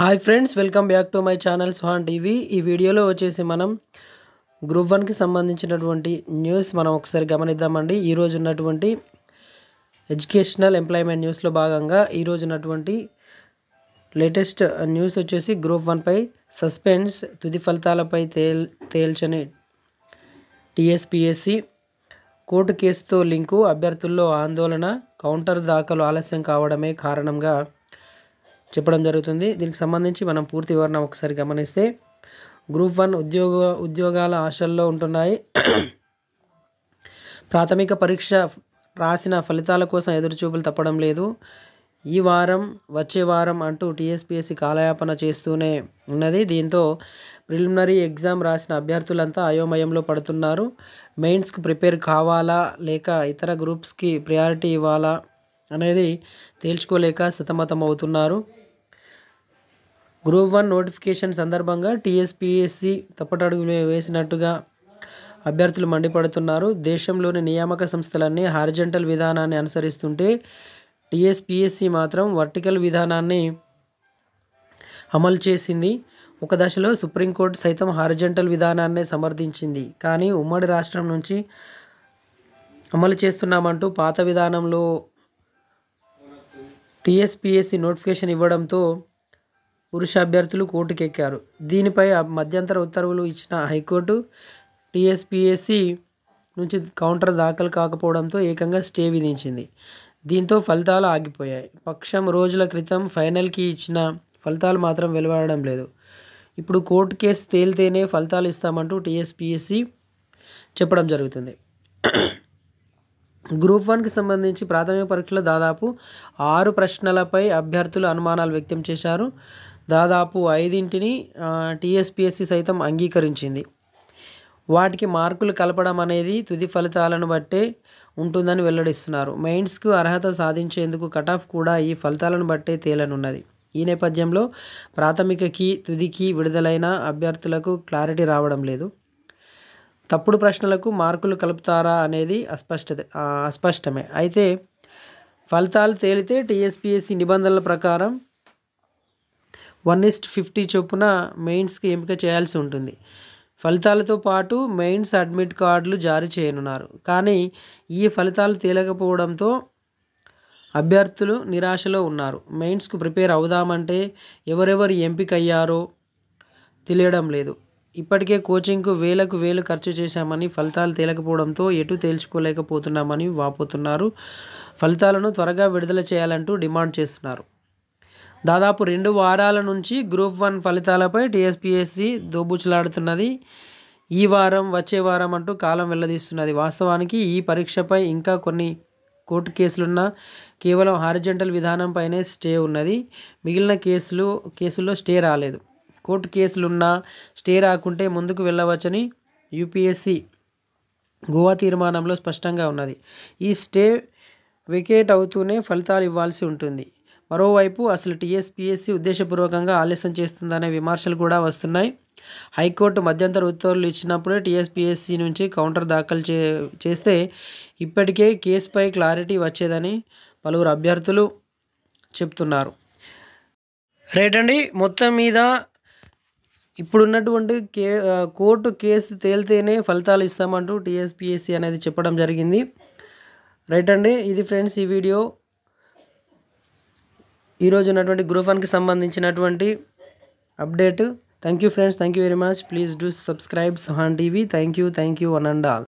hi friends welcome back to my channel Suhan TV ఈ వీడియోలో వచ్చేసి మనం గ్రూప్ వన్కి సంబంధించినటువంటి న్యూస్ మనం ఒకసారి గమనిద్దామండి ఈరోజు ఉన్నటువంటి ఎడ్యుకేషనల్ ఎంప్లాయ్మెంట్ న్యూస్లో భాగంగా ఈరోజు ఉన్నటువంటి లేటెస్ట్ న్యూస్ వచ్చేసి గ్రూప్ వన్పై సస్పెన్స్ తుది ఫలితాలపై తేల్ తేల్చని టీఎస్పిఎస్సి కోర్టు కేసుతో లింకు అభ్యర్థుల్లో ఆందోళన కౌంటర్ దాఖలు ఆలస్యం కావడమే కారణంగా చెప్పడం జరుగుతుంది దీనికి సంబంధించి మనం పూర్తి వివరణ ఒకసారి గమనిస్తే గ్రూప్ వన్ ఉద్యోగ ఉద్యోగాల ఆశల్లో ఉంటున్నాయి ప్రాథమిక పరీక్ష రాసిన ఫలితాల కోసం ఎదురుచూపులు తప్పడం లేదు ఈ వారం వచ్చే వారం అంటూ టీఎస్పీఎస్సీ కాలయాపన చేస్తూనే ఉన్నది దీంతో ప్రిలిమినరీ ఎగ్జామ్ రాసిన అభ్యర్థులంతా అయోమయంలో పడుతున్నారు మెయిన్స్కి ప్రిపేర్ కావాలా లేక ఇతర గ్రూప్స్కి ప్రయారిటీ ఇవ్వాలా అనేది తేల్చుకోలేక సతమతం అవుతున్నారు గ్రూప్ వన్ నోటిఫికేషన్ సందర్భంగా టీఎస్పిఎస్సి తప్పటడుగులు వేసినట్టుగా అభ్యర్థులు మండిపడుతున్నారు దేశంలోని నియామక సంస్థలన్నీ హారిజెంటల్ విధానాన్ని అనుసరిస్తుంటే టీఎస్పిఎస్సి మాత్రం వర్టికల్ విధానాన్ని అమలు చేసింది ఒక దశలో సుప్రీంకోర్టు సైతం హారిజెంటల్ విధానాన్ని సమర్థించింది కానీ ఉమ్మడి రాష్ట్రం నుంచి అమలు చేస్తున్నామంటూ పాత విధానంలో టిఎస్పిఎస్సి నోటిఫికేషన్ ఇవ్వడంతో పురుష అభ్యర్థులు కోర్టుకెక్కారు దీనిపై మధ్యంతర ఉత్తర్వులు ఇచ్చిన హైకోర్టు టిఎస్పిఎస్సి నుంచి కౌంటర్ దాఖలు కాకపోవడంతో ఏకంగా స్టే విధించింది దీంతో ఫలితాలు ఆగిపోయాయి పక్షం రోజుల క్రితం ఫైనల్కి ఇచ్చిన ఫలితాలు మాత్రం వెలువడడం లేదు ఇప్పుడు కోర్టు కేసు తేలితేనే ఫలితాలు ఇస్తామంటూ టీఎస్పీఎస్సీ చెప్పడం జరుగుతుంది గ్రూప్ వన్కి సంబంధించి ప్రాథమిక పరీక్షలో దాదాపు ఆరు ప్రశ్నలపై అభ్యర్థులు అనుమానాలు వ్యక్తం చేశారు దాదాపు ఐదింటిని టీఎస్పిఎస్సి సైతం అంగీకరించింది వాటికి మార్కులు కలపడం అనేది తుది ఫలితాలను బట్టే ఉంటుందని వెల్లడిస్తున్నారు మెయిన్స్కు అర్హత సాధించేందుకు కటాఫ్ కూడా ఈ ఫలితాలను బట్టే తేలనున్నది ఈ నేపథ్యంలో ప్రాథమిక కీ తుది కీ విడుదలైన అభ్యర్థులకు క్లారిటీ రావడం లేదు తప్పుడు ప్రశ్నలకు మార్కులు కలుపుతారా అనేది అస్పష్టత అస్పష్టమే అయితే ఫలితాలు తేలితే టీఎస్పీఎస్సీ నిబంధనల ప్రకారం వన్ ఇస్ట్ ఫిఫ్టీ చొప్పున మెయిన్స్కి ఎంపిక చేయాల్సి ఉంటుంది ఫలితాలతో పాటు మెయిన్స్ అడ్మిట్ కార్డులు జారీ చేయనున్నారు కానీ ఈ ఫలితాలు తేలకపోవడంతో అభ్యర్థులు నిరాశలో ఉన్నారు మెయిన్స్కు ప్రిపేర్ అవుదామంటే ఎవరెవరు ఎంపిక అయ్యారో తెలియడం లేదు ఇప్పటికే కోచింగ్కు వేలకు వేలు ఖర్చు చేశామని ఫలితాలు తేలకపోవడంతో ఎటు తేల్చుకోలేకపోతున్నామని వాపోతున్నారు ఫలితాలను త్వరగా విడుదల చేయాలంటూ డిమాండ్ చేస్తున్నారు దాదాపు రెండు వారాల నుంచి గ్రూప్ వన్ ఫలితాలపై టీఎస్పీఎస్సి దోబుచులాడుతున్నది ఈ వారం వచ్చే వారం అంటూ కాలం వెల్లదీస్తున్నది వాస్తవానికి ఈ పరీక్షపై ఇంకా కొన్ని కోర్టు కేసులున్న కేవలం హారిజెంటల్ విధానంపైనే స్టే ఉన్నది మిగిలిన కేసులు కేసుల్లో స్టే రాలేదు కోర్టు కేసులున్నా స్టే రాకుంటే ముందుకు వెళ్ళవచ్చని యూపీఎస్సీ గోవా తీర్మానంలో స్పష్టంగా ఉన్నది ఈ స్టే వికేట్ అవుతూనే ఫలితాలు ఇవ్వాల్సి ఉంటుంది మరోవైపు అసలు టీఎస్పీఎస్సీ ఉద్దేశపూర్వకంగా ఆలస్యం చేస్తుందనే విమర్శలు కూడా వస్తున్నాయి హైకోర్టు మధ్యంతర ఉత్తర్వులు ఇచ్చినప్పుడే టీఎస్పీఎస్సీ నుంచి కౌంటర్ దాఖలు చే చేస్తే ఇప్పటికే కేసుపై క్లారిటీ వచ్చేదని పలువురు అభ్యర్థులు చెప్తున్నారు రేటండి మొత్తం మీద ఇప్పుడున్నటువంటి కే కోర్టు కేసు తేలితేనే ఫలితాలు ఇస్తామంటూ టీఎస్పిఎస్సి అనేది చెప్పడం జరిగింది రైట్ అండి ఇది ఫ్రెండ్స్ ఈ వీడియో ఈరోజు ఉన్నటువంటి గ్రూప్ వన్కి సంబంధించినటువంటి update thank you friends thank you very much please do subscribe Suhan TV thank you thank you one and all